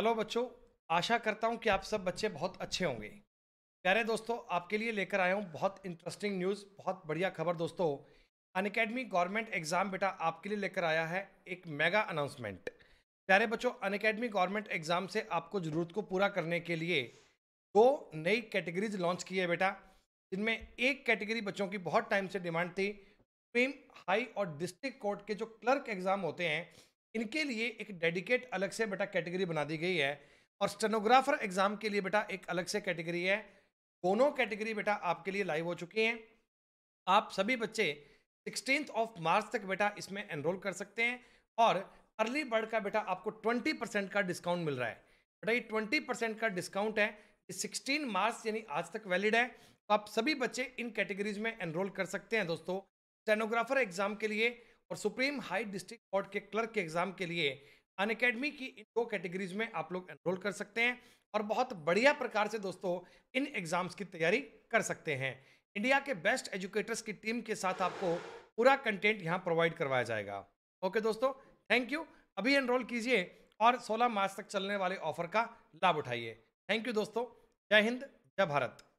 hello बच्चों आशा करता हूँ कि आप सब बच्चे बहुत अच्छे होंगे प्यारे दोस्तों आपके लिए लेकर आया हूँ बहुत इंटरेस्टिंग न्यूज़ बहुत बढ़िया खबर दोस्तों अन अकेडमी गवर्नमेंट एग्ज़ाम बेटा आपके लिए लेकर आया है एक मेगा अनाउंसमेंट प्यारे बच्चों अन अकेडमी गवर्नमेंट एग्ज़ाम से आपको ज़रूरत को पूरा करने के लिए दो नई कैटेगरीज लॉन्च की है बेटा जिनमें एक कैटेगरी बच्चों की बहुत टाइम से डिमांड थी सुप्रीम हाई और डिस्ट्रिक्ट कोर्ट के जो क्लर्क एग्ज़ाम होते हैं इनके लिए एक डेडिकेट अलग से बेटा कैटेगरी बना दी गई है और स्टेनोग्राफर एग्जाम के लिए बेटा एक अलग से कैटेगरी है दोनों कैटेगरी बेटा आपके लिए लाइव हो चुकी हैं आप सभी बच्चे सिक्सटीन ऑफ मार्च तक बेटा इसमें एनरोल कर सकते हैं और अर्ली बर्ड का बेटा आपको ट्वेंटी परसेंट का डिस्काउंट मिल रहा है बेटा ये ट्वेंटी परसेंट का डिस्काउंट है ये सिक्सटीन मार्च यानी आज तक वैलिड है तो आप सभी बच्चे इन कैटेगरीज में एनरोल कर सकते हैं दोस्तों स्टेनोग्राफर एग्जाम के लिए और सुप्रीम हाई डिस्ट्रिक्ट कोर्ट के क्लर्क के एग्जाम के लिए अन अकेडमी की इन दो कैटेगरीज में आप लोग एनरोल कर सकते हैं और बहुत बढ़िया प्रकार से दोस्तों इन एग्जाम्स की तैयारी कर सकते हैं इंडिया के बेस्ट एजुकेटर्स की टीम के साथ आपको पूरा कंटेंट यहाँ प्रोवाइड करवाया जाएगा ओके दोस्तों थैंक यू अभी एनरोल कीजिए और 16 मार्च तक चलने वाले ऑफर का लाभ उठाइए थैंक यू दोस्तों जय हिंद जय भारत